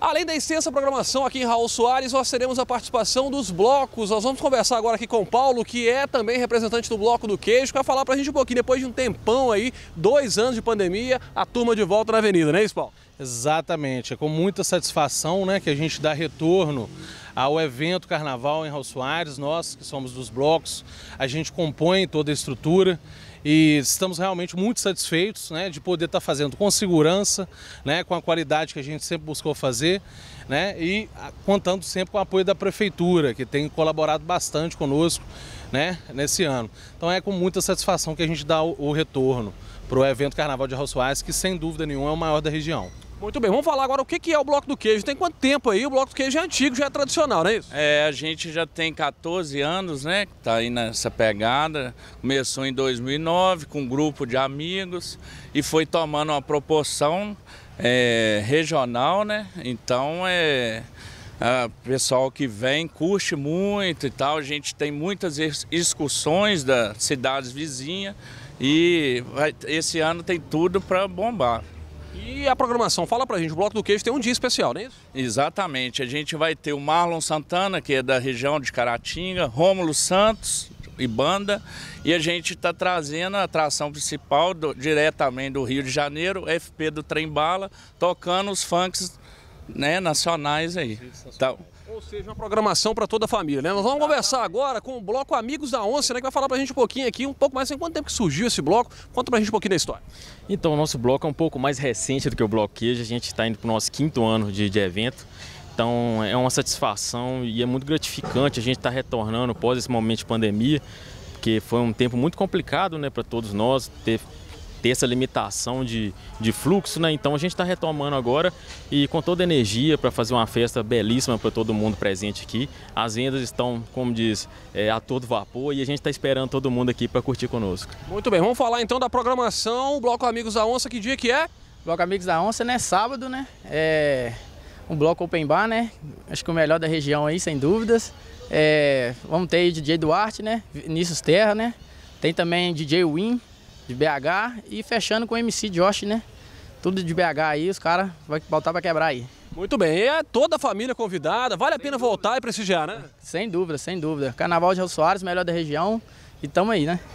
Além da extensa programação aqui em Raul Soares, nós teremos a participação dos blocos. Nós vamos conversar agora aqui com o Paulo, que é também representante do Bloco do Queijo, para falar para a gente um pouquinho, depois de um tempão aí, dois anos de pandemia, a turma de volta na avenida, não é isso, Paulo? Exatamente, é com muita satisfação né, que a gente dá retorno ao evento Carnaval em Raul Soares. Nós, que somos dos blocos, a gente compõe toda a estrutura e estamos realmente muito satisfeitos né, de poder estar tá fazendo com segurança, né, com a qualidade que a gente sempre buscou fazer né, e contando sempre com o apoio da Prefeitura, que tem colaborado bastante conosco né, nesse ano. Então é com muita satisfação que a gente dá o, o retorno para o evento Carnaval de Raul Soares, que sem dúvida nenhuma é o maior da região. Muito bem, vamos falar agora o que é o Bloco do Queijo. Tem quanto tempo aí? O Bloco do Queijo é antigo, já é tradicional, não é isso? É, a gente já tem 14 anos, né? Que tá aí nessa pegada. Começou em 2009 com um grupo de amigos e foi tomando uma proporção é, regional, né? Então, é... o pessoal que vem curte muito e tal. A gente tem muitas excursões das cidades vizinhas e vai, esse ano tem tudo para bombar. E a programação? Fala pra gente, o Bloco do Queijo tem um dia especial, não é isso? Exatamente, a gente vai ter o Marlon Santana, que é da região de Caratinga, Rômulo Santos e banda, e a gente está trazendo a atração principal do, diretamente do Rio de Janeiro, FP do Trem Bala, tocando os funks né, nacionais aí. Então, ou seja, uma programação para toda a família, né? Nós vamos conversar agora com o bloco Amigos da Onça, né? Que vai falar para a gente um pouquinho aqui, um pouco mais, assim, quanto tempo que surgiu esse bloco? Conta para a gente um pouquinho da história. Então, o nosso bloco é um pouco mais recente do que o bloco queijo. A gente está indo para o nosso quinto ano de, de evento. Então, é uma satisfação e é muito gratificante a gente estar tá retornando após esse momento de pandemia, porque foi um tempo muito complicado, né, para todos nós. ter ter essa limitação de, de fluxo, né? Então a gente está retomando agora e com toda a energia para fazer uma festa belíssima para todo mundo presente aqui. As vendas estão, como diz, é, a todo vapor e a gente está esperando todo mundo aqui para curtir conosco. Muito bem, vamos falar então da programação, o Bloco Amigos da Onça, que dia que é? Bloco Amigos da Onça, né? Sábado, né? É um bloco open bar, né? Acho que o melhor da região aí, sem dúvidas. É, vamos ter o DJ Duarte, né? Vinícius Terra, né? Tem também DJ Win, de BH e fechando com o MC Josh, né? Tudo de BH aí, os caras vão voltar para quebrar aí. Muito bem, e é toda a família convidada, vale a pena dúvida. voltar e prestigiar, né? Sem dúvida, sem dúvida. Carnaval de São Soares, melhor da região, e tamo aí, né?